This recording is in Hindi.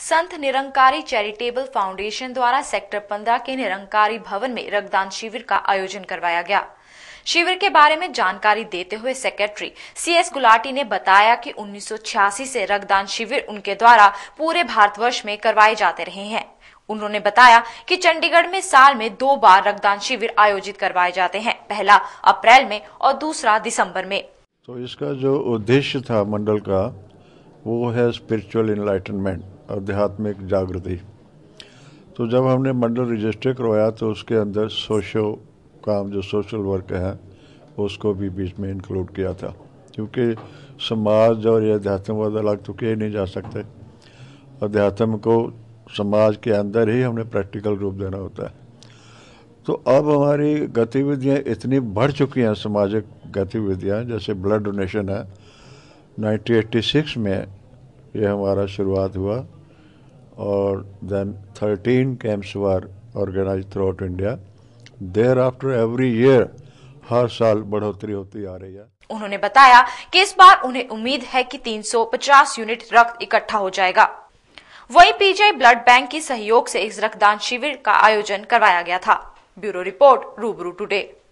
संत निरंकारी चैरिटेबल फाउंडेशन द्वारा सेक्टर 15 के निरंकारी भवन में रक्तदान शिविर का आयोजन करवाया गया शिविर के बारे में जानकारी देते हुए सेक्रेटरी सीएस गुलाटी ने बताया कि 1986 से रक्तदान शिविर उनके द्वारा पूरे भारतवर्ष में करवाए जाते रहे हैं उन्होंने बताया कि चंडीगढ़ में साल में दो बार रक्तदान शिविर आयोजित करवाए जाते हैं पहला अप्रैल में और दूसरा दिसंबर में तो इसका जो उद्देश्य था मंडल का वो है स्पिरिचुअल इनलाइटनमेंट आध्यात्मिक जागृति तो जब हमने मंडल रजिस्टर करवाया तो उसके अंदर सोशो काम जो सोशल वर्क है उसको भी बीच में इंक्लूड किया था क्योंकि समाज और ये अध्यात्म अध्यात्मवाद तो अलग तो किए नहीं जा सकते अध्यात्म को समाज के अंदर ही हमने प्रैक्टिकल रूप देना होता है तो अब हमारी गतिविधियाँ इतनी बढ़ चुकी हैं सामाजिक गतिविधियाँ जैसे ब्लड डोनेशन है 1986 में ये हमारा शुरुआत हुआ or then 13 camps were organized throughout India. Thereafter, every year, हर साल बढ़ोतरी होती आ रही है उन्होंने बताया कि इस बार उन्हें उम्मीद है कि 350 यूनिट रक्त इकट्ठा हो जाएगा वहीं पीजीआई ब्लड बैंक की सहयोग से इस रक्तदान शिविर का आयोजन करवाया गया था ब्यूरो रिपोर्ट रूबरू टुडे